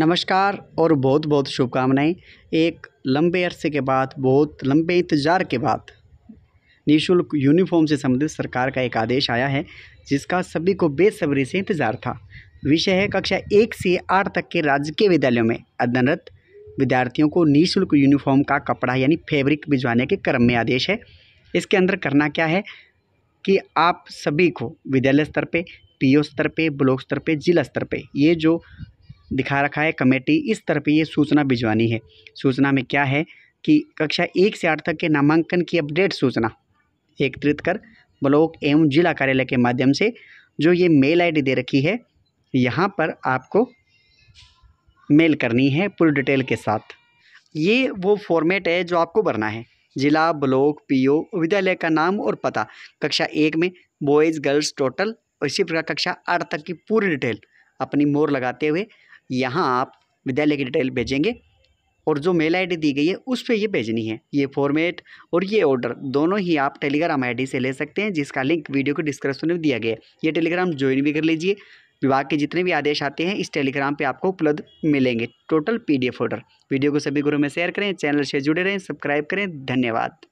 नमस्कार और बहुत बहुत शुभकामनाएं एक लंबे अरसे के बाद बहुत लंबे इंतज़ार के बाद निःशुल्क यूनिफॉर्म से संबंधित सरकार का एक आदेश आया है जिसका सभी को बेसब्री से इंतज़ार था विषय है कक्षा एक से आठ तक के राजकीय विद्यालयों में अध्ययनरत विद्यार्थियों को निःशुल्क यूनिफॉर्म का कपड़ा यानी फैब्रिक भिजवाने के क्रम में आदेश है इसके अंदर करना क्या है कि आप सभी को विद्यालय स्तर पे पीओ स्तर पे ब्लॉक स्तर पे जिला स्तर पे ये जो दिखा रखा है कमेटी इस तरफ ये सूचना भिजवानी है सूचना में क्या है कि कक्षा एक से आठ तक के नामांकन की अपडेट सूचना एकत्रित कर ब्लॉक एवं जिला कार्यालय के माध्यम से जो ये मेल आईडी दे रखी है यहाँ पर आपको मेल करनी है पूरी डिटेल के साथ ये वो फॉर्मेट है जो आपको भरना है जिला ब्लॉक पीओ विद्यालय का नाम और पता कक्षा एक में बॉयज़ गर्ल्स टोटल और इसी प्रकार कक्षा आठ तक की पूरी डिटेल अपनी मोर लगाते हुए यहाँ आप विद्यालय की डिटेल भेजेंगे और जो मेल आईडी दी गई है उस पर ये भेजनी है ये फॉर्मेट और ये ऑर्डर दोनों ही आप टेलीग्राम आईडी से ले सकते हैं जिसका लिंक वीडियो के डिस्क्रिप्शन में दिया गया है ये टेलीग्राम ज्वाइन भी कर लीजिए विभाग के जितने भी आदेश आते हैं इस टेलीग्राम पे आपको उपलब्ध मिलेंगे टोटल पीडीएफ ऑर्डर वीडियो को सभी ग्रुप में शेयर करें चैनल से जुड़े रहें सब्सक्राइब करें धन्यवाद